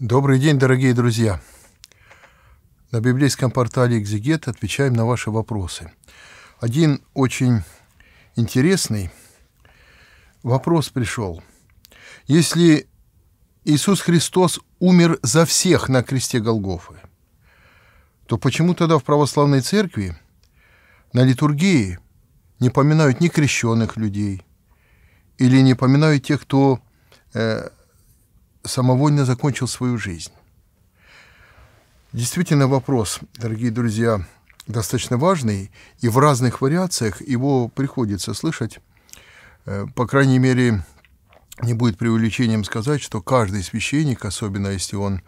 Добрый день, дорогие друзья! На библейском портале «Экзегет» отвечаем на ваши вопросы. Один очень интересный вопрос пришел. Если Иисус Христос умер за всех на кресте Голгофы, то почему тогда в православной церкви на литургии не поминают ни крещенных людей или не поминают тех, кто э, самовольно закончил свою жизнь. Действительно вопрос, дорогие друзья, достаточно важный, и в разных вариациях его приходится слышать. Э, по крайней мере, не будет преувеличением сказать, что каждый священник, особенно если он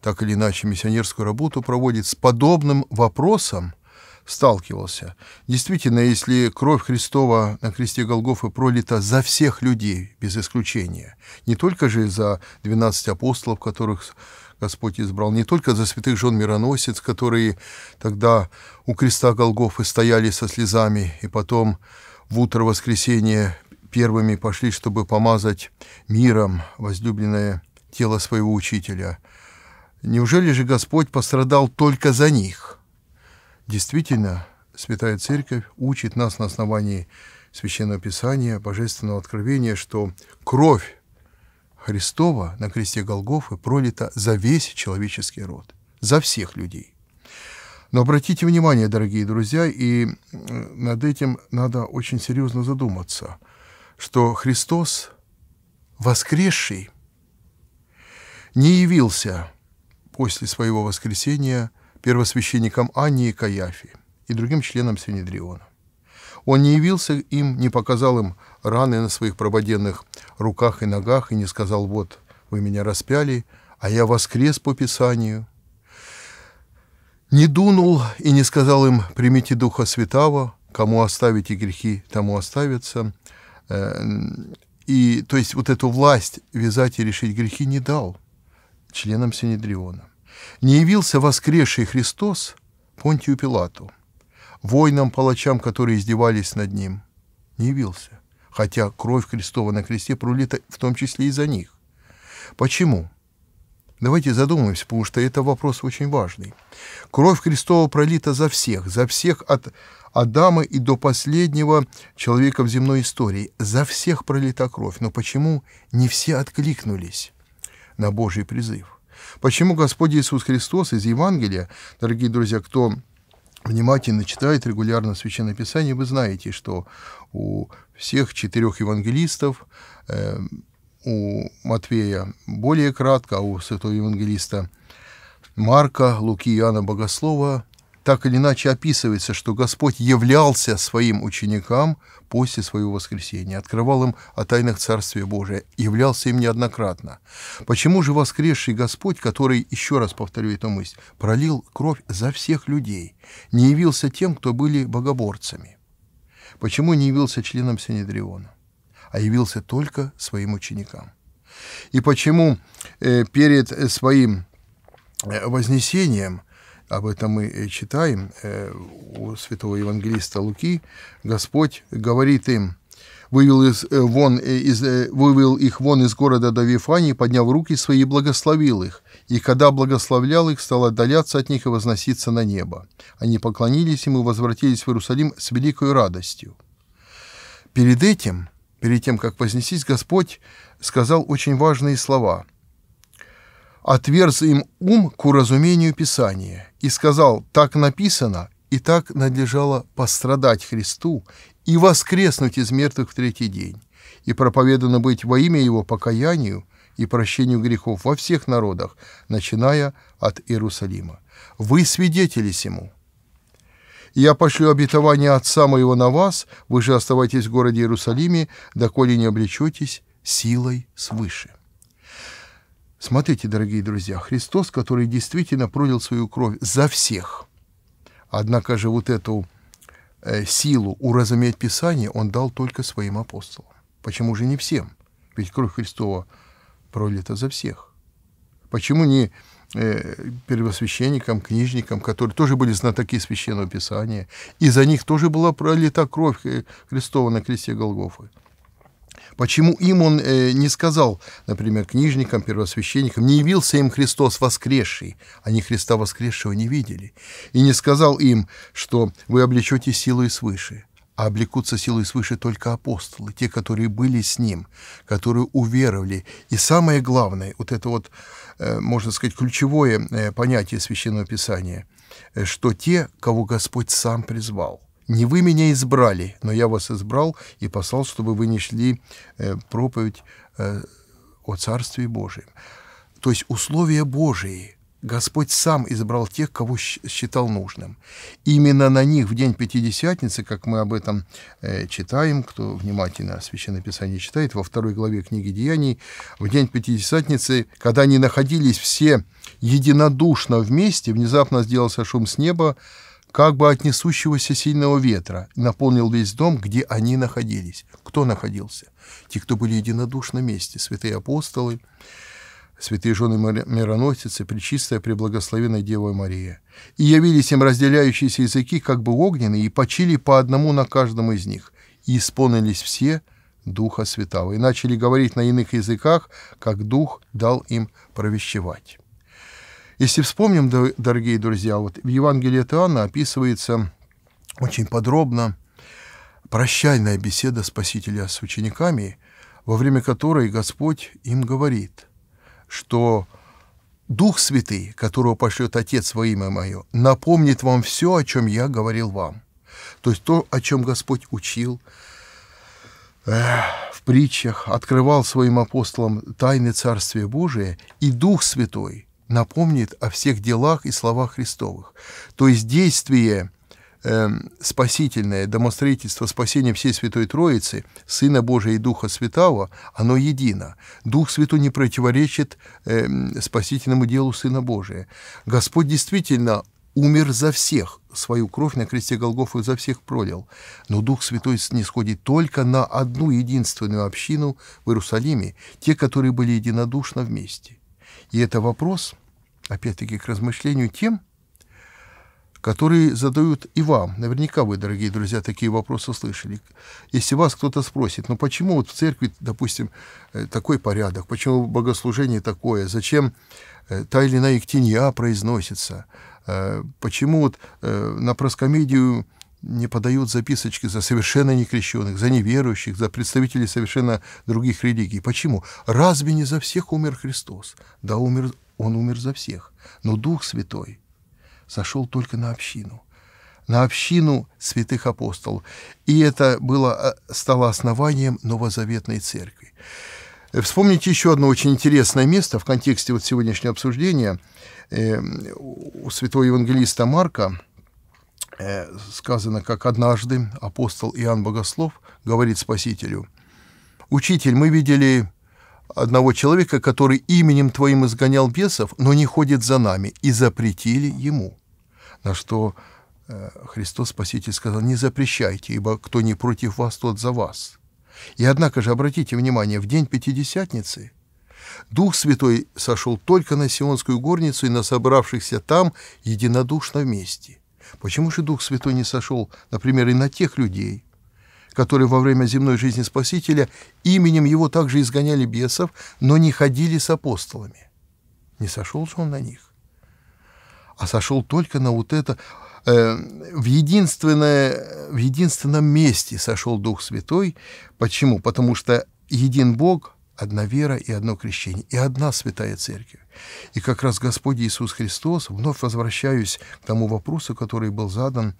так или иначе миссионерскую работу проводит, с подобным вопросом – сталкивался. Действительно, если кровь Христова на кресте Голгофы пролита за всех людей, без исключения, не только же за 12 апостолов, которых Господь избрал, не только за святых жен мироносец, которые тогда у креста Голгофы стояли со слезами, и потом в утро воскресенья первыми пошли, чтобы помазать миром возлюбленное тело своего учителя. Неужели же Господь пострадал только за них? Действительно, Святая Церковь учит нас на основании Священного Писания, Божественного Откровения, что кровь Христова на кресте Голгофы пролита за весь человеческий род, за всех людей. Но обратите внимание, дорогие друзья, и э, над этим надо очень серьезно задуматься, что Христос, воскресший, не явился после своего воскресения – первосвященникам Анне и Каяфе и другим членам Синедриона. Он не явился им, не показал им раны на своих прободенных руках и ногах и не сказал «Вот, вы меня распяли, а я воскрес по Писанию». Не дунул и не сказал им «Примите Духа Святого, кому оставите грехи, тому оставятся». Э, и, то есть, вот эту власть вязать и решить грехи не дал членам Синедриона не явился воскресший Христос Понтию Пилату, воинам-палачам, которые издевались над ним, не явился, хотя кровь Христова на кресте пролита в том числе и за них. Почему? Давайте задумаемся, потому что это вопрос очень важный. Кровь Христова пролита за всех, за всех от Адама и до последнего человека в земной истории. За всех пролита кровь, но почему не все откликнулись на Божий призыв? Почему Господь Иисус Христос из Евангелия, дорогие друзья, кто внимательно читает регулярно Священное Писание, вы знаете, что у всех четырех евангелистов, э, у Матвея более кратко, а у святого евангелиста Марка, Луки, Иоанна Богослова так или иначе описывается, что Господь являлся своим ученикам после своего воскресения, открывал им о тайнах Царствия Божия, являлся им неоднократно. Почему же воскресший Господь, который, еще раз повторю эту мысль, пролил кровь за всех людей, не явился тем, кто были богоборцами? Почему не явился членом Синедриона, а явился только своим ученикам? И почему э, перед своим э, вознесением – об этом мы э, читаем э, у святого евангелиста Луки, Господь говорит им, вывел, из, э, вон, из, вывел их вон из города до Вифании, подняв руки свои, благословил их. И когда благословлял их, стал отдаляться от них и возноситься на небо. Они поклонились ему и возвратились в Иерусалим с великой радостью. Перед этим, перед тем, как вознесись, Господь сказал очень важные слова – отверз им ум к уразумению Писания и сказал, так написано, и так надлежало пострадать Христу и воскреснуть из мертвых в третий день, и проповедано быть во имя Его покаянию и прощению грехов во всех народах, начиная от Иерусалима. Вы свидетели сему. Я пошлю обетование Отца моего на вас, вы же оставайтесь в городе Иерусалиме, доколе не облечетесь силой свыше». Смотрите, дорогие друзья, Христос, который действительно пролил свою кровь за всех. Однако же вот эту э, силу уразуметь Писание он дал только своим апостолам. Почему же не всем? Ведь кровь Христова пролита за всех. Почему не э, первосвященникам, книжникам, которые тоже были знатоки Священного Писания, и за них тоже была пролита кровь э, Христова на кресте Голгофы? Почему им он э, не сказал, например, книжникам, первосвященникам, не явился им Христос воскресший, они Христа воскресшего не видели, и не сказал им, что вы облечете силой свыше, а облекутся силой свыше только апостолы, те, которые были с ним, которые уверовали. И самое главное, вот это вот, э, можно сказать, ключевое э, понятие Священного Писания, э, что те, кого Господь сам призвал – не вы меня избрали, но я вас избрал и послал, чтобы вы не шли э, проповедь э, о Царстве Божьем. То есть условия Божии. Господь сам избрал тех, кого считал нужным. Именно на них в день Пятидесятницы, как мы об этом э, читаем, кто внимательно Священное Писание читает, во второй главе книги Деяний, в день Пятидесятницы, когда они находились все единодушно вместе, внезапно сделался шум с неба, как бы от несущегося сильного ветра, наполнил весь дом, где они находились. Кто находился? Те, кто были единодушно вместе, святые апостолы, святые жены мироносицы, пречистая преблагословенная Дева Мария. И явились им разделяющиеся языки, как бы огненные, и почили по одному на каждом из них. И исполнились все Духа Святого, и начали говорить на иных языках, как Дух дал им провещевать. Если вспомним, дорогие друзья, вот в Евангелии от Иоанна описывается очень подробно прощальная беседа Спасителя с учениками, во время которой Господь им говорит, что Дух Святый, которого пошлет Отец во имя Мое, напомнит вам все, о чем я говорил вам. То есть то, о чем Господь учил в притчах, открывал своим апостолам тайны Царствия Божия, и Дух Святой – напомнит о всех делах и словах Христовых. То есть действие э, спасительное, домостроительство спасения всей Святой Троицы, Сына Божия и Духа Святого, оно едино. Дух Святой не противоречит э, спасительному делу Сына Божия. Господь действительно умер за всех, свою кровь на кресте Голгофу за всех пролил. Но Дух Святой не сходит только на одну единственную общину в Иерусалиме, те, которые были единодушно вместе. И это вопрос – опять-таки, к размышлению тем, которые задают и вам. Наверняка вы, дорогие друзья, такие вопросы слышали. Если вас кто-то спросит, ну почему вот в церкви, допустим, э, такой порядок, почему богослужение такое, зачем э, та или иная ктинья произносится, э, почему вот на проскомедию не подают записочки за совершенно некрещенных, за неверующих, за представителей совершенно других религий. Почему? Разве не за всех умер Христос? Да, умер он умер за всех, но Дух Святой сошел только на общину, на общину святых апостолов. И это было, а, стало основанием новозаветной церкви. Э, вспомните еще одно очень интересное место в контексте вот сегодняшнего обсуждения. Эм, у святого евангелиста Марка э, сказано, как однажды апостол Иоанн Богослов говорит Спасителю, «Учитель, мы видели одного человека, который именем твоим изгонял бесов, но не ходит за нами, и запретили ему». На что э, Христос Спаситель сказал, «Не запрещайте, ибо кто не против вас, тот за вас». И однако же, обратите внимание, в день Пятидесятницы Дух Святой сошел только на Сионскую горницу и на собравшихся там единодушно вместе. Почему же Дух Святой не сошел, например, и на тех людей, которые во время земной жизни Спасителя именем его также изгоняли бесов, но не ходили с апостолами. Не сошел же он на них, а сошел только на вот это, э, в, единственное, в единственном месте сошел Дух Святой. Почему? Потому что един Бог, одна вера и одно крещение, и одна Святая Церковь. И как раз Господь Иисус Христос, вновь возвращаюсь к тому вопросу, который был задан,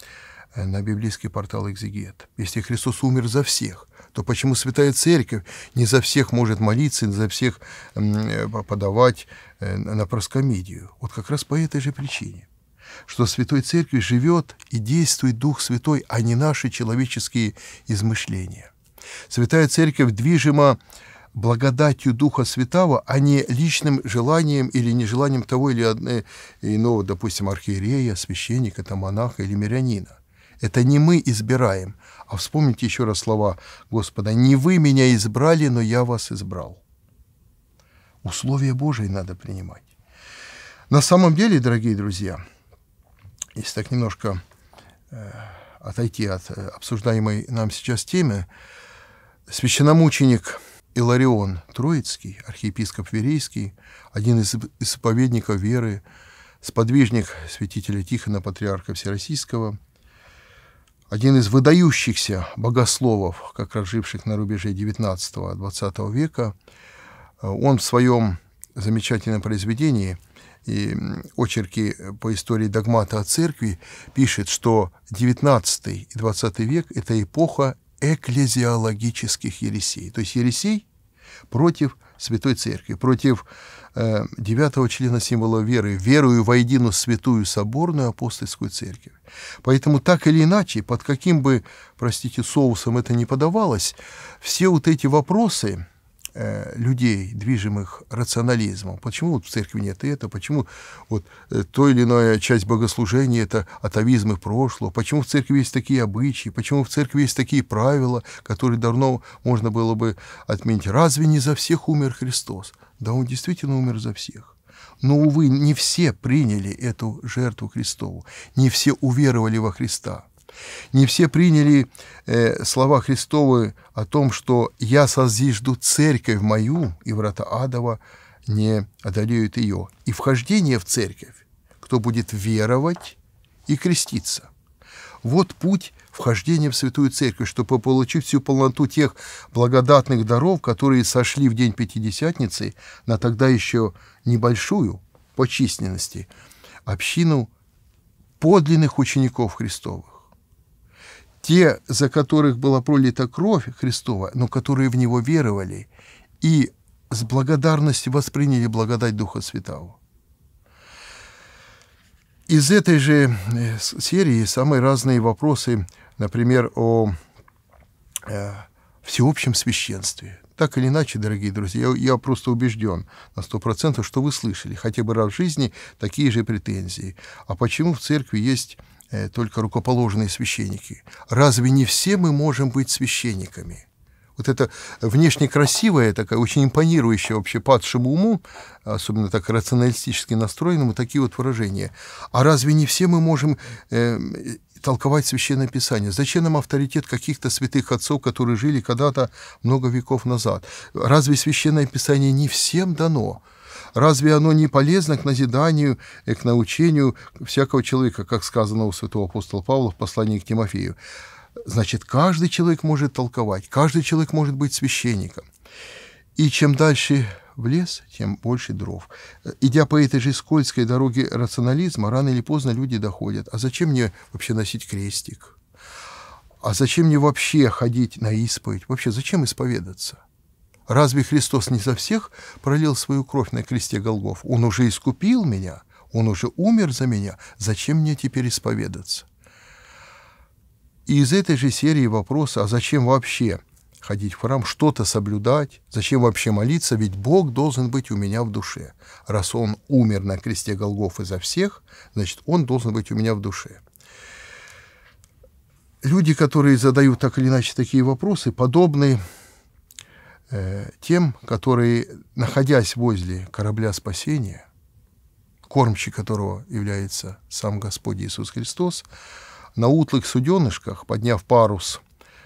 Э, на библейский портал «Экзегет». Если Христос умер за всех, то почему Святая Церковь не за всех может молиться, не за всех э, подавать э, на проскомедию? Вот как раз по этой же причине что Святой Церкви живет и действует Дух Святой, а не наши человеческие измышления. Святая Церковь движима благодатью Духа Святого, а не личным желанием или нежеланием того или иного, допустим, архиерея, священника, там, монаха или мирянина. Это не мы избираем. А вспомните еще раз слова Господа. «Не вы меня избрали, но я вас избрал». Условия Божии надо принимать. На самом деле, дорогие друзья, если так немножко э, отойти от э, обсуждаемой нам сейчас темы, священномученик Иларион Троицкий, архиепископ Верейский, один из исповедников веры, сподвижник святителя Тихона, патриарха Всероссийского – один из выдающихся богословов, как раз живших на рубеже XIX-XX века, э, он в своем замечательном произведении и очерки по истории догмата о церкви пишет, что XIX и XX век – это эпоха экклезиологических ересей. То есть ересей против Святой Церкви, против Э, девятого члена символа веры, верую во едину святую соборную апостольскую церковь. Поэтому так или иначе, под каким бы, простите, соусом это ни подавалось, все вот эти вопросы, Э, людей, движимых рационализмом. Почему вот в церкви нет это? Почему вот э, то или иная часть богослужения – это атовизмы прошлого? Почему в церкви есть такие обычаи? Почему в церкви есть такие правила, которые давно можно было бы отменить? Разве не за всех умер Христос? Да Он действительно умер за всех. Но, увы, не все приняли эту жертву Христову, не все уверовали во Христа – не все приняли э, слова Христовы о том, что «я созижду церковь мою, и врата адова не одолеют ее». И вхождение в церковь, кто будет веровать и креститься. Вот путь вхождения в Святую Церковь, чтобы получить всю полноту тех благодатных даров, которые сошли в день Пятидесятницы на тогда еще небольшую по численности общину подлинных учеников Христова те, за которых была пролита кровь Христова, но которые в Него веровали и с благодарностью восприняли благодать Духа Святого. Из этой же э, серии самые разные вопросы, например, о э, всеобщем священстве. Так или иначе, дорогие друзья, я, я просто убежден на сто процентов, что вы слышали хотя бы раз в жизни такие же претензии. А почему в церкви есть Э, только рукоположенные священники. Разве не все мы можем быть священниками? Вот это внешне красивое, такое очень импонирующее вообще падшему уму, особенно так рационалистически настроенному, такие вот выражения. А разве не все мы можем э, толковать Священное Писание? Зачем нам авторитет каких-то святых отцов, которые жили когда-то много веков назад? Разве Священное Писание не всем дано? Разве оно не полезно к назиданию и к научению всякого человека, как сказано у святого апостола Павла в послании к Тимофею? Значит, каждый человек может толковать, каждый человек может быть священником. И чем дальше в лес, тем больше дров. Идя по этой же скользкой дороге рационализма, рано или поздно люди доходят. А зачем мне вообще носить крестик? А зачем мне вообще ходить на исповедь? Вообще, зачем исповедаться? Разве Христос не за всех пролил свою кровь на кресте Голгоф? Он уже искупил меня, он уже умер за меня. Зачем мне теперь исповедаться? И из этой же серии вопроса, а зачем вообще ходить в храм, что-то соблюдать, зачем вообще молиться, ведь Бог должен быть у меня в душе. Раз Он умер на кресте Голгофы за всех, значит, Он должен быть у меня в душе. Люди, которые задают так или иначе такие вопросы, подобные. Э, тем, которые, находясь возле корабля спасения, кормчий которого является сам Господь Иисус Христос, на утлых суденышках, подняв парус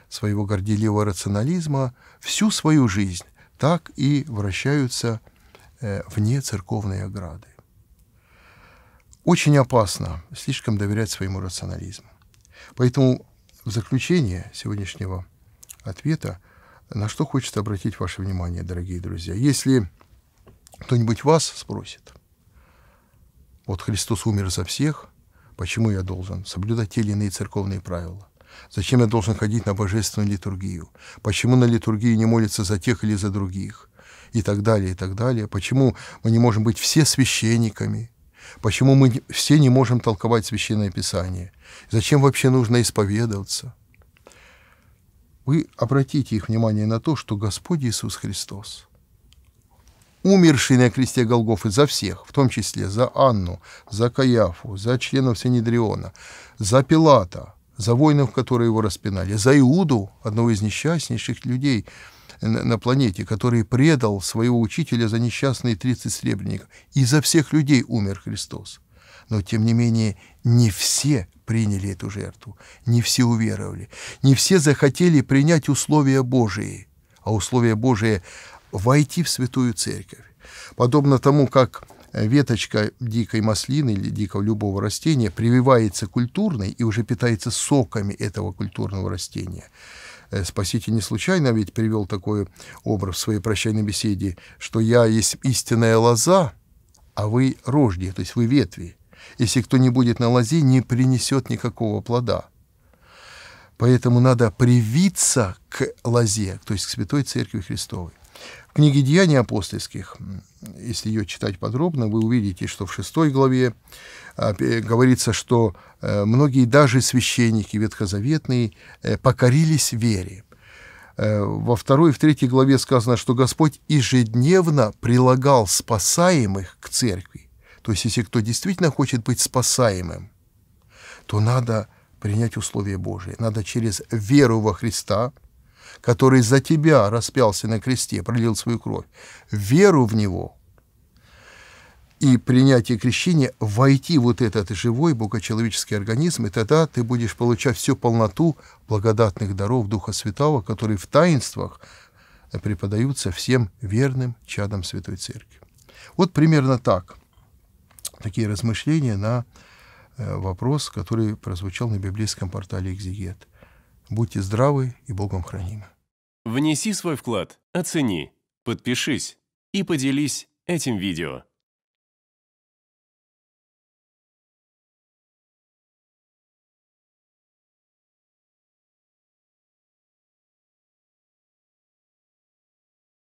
своего горделивого рационализма, всю свою жизнь так и вращаются э, вне церковной ограды. Очень опасно слишком доверять своему рационализму. Поэтому в заключение сегодняшнего ответа – на что хочется обратить ваше внимание, дорогие друзья? Если кто-нибудь вас спросит, вот Христос умер за всех, почему я должен соблюдать те или иные церковные правила? Зачем я должен ходить на божественную литургию? Почему на литургии не молятся за тех или за других? И так далее, и так далее. Почему мы не можем быть все священниками? Почему мы все не можем толковать священное писание? Зачем вообще нужно исповедоваться? вы обратите их внимание на то, что Господь Иисус Христос, умерший на кресте Голгофы за всех, в том числе за Анну, за Каяфу, за членов Синедриона, за Пилата, за воинов, которые его распинали, за Иуду, одного из несчастнейших людей на планете, который предал своего учителя за несчастные 30 сребреников, и за всех людей умер Христос но тем не менее не все приняли эту жертву, не все уверовали, не все захотели принять условия Божии, а условия Божие – войти в святую церковь. Подобно тому, как э, веточка дикой маслины или дикого любого растения прививается культурной и уже питается соками этого культурного растения. Э, Спаситель не случайно ведь привел такой образ в своей прощальной беседе, что «я есть истинная лоза, а вы рожди, то есть вы ветви». Если кто не будет на лозе, не принесет никакого плода. Поэтому надо привиться к лозе, то есть к Святой Церкви Христовой. В книге «Деяний апостольских», если ее читать подробно, вы увидите, что в шестой главе а, говорится, что э, многие даже священники ветхозаветные э, покорились вере. Э, во второй и в третьей главе сказано, что Господь ежедневно прилагал спасаемых к церкви то есть если кто действительно хочет быть спасаемым, то надо принять условия Божии. Надо через веру во Христа, который за тебя распялся на кресте, пролил свою кровь, веру в Него и принятие крещения, войти в вот этот живой богочеловеческий организм, и тогда ты будешь получать всю полноту благодатных даров Духа Святого, которые в таинствах преподаются всем верным чадам Святой Церкви. Вот примерно так – такие размышления на э, вопрос, который прозвучал на библейском портале «Экзигет». Будьте здравы и Богом хранимы. Внеси свой вклад, оцени, подпишись и поделись этим видео.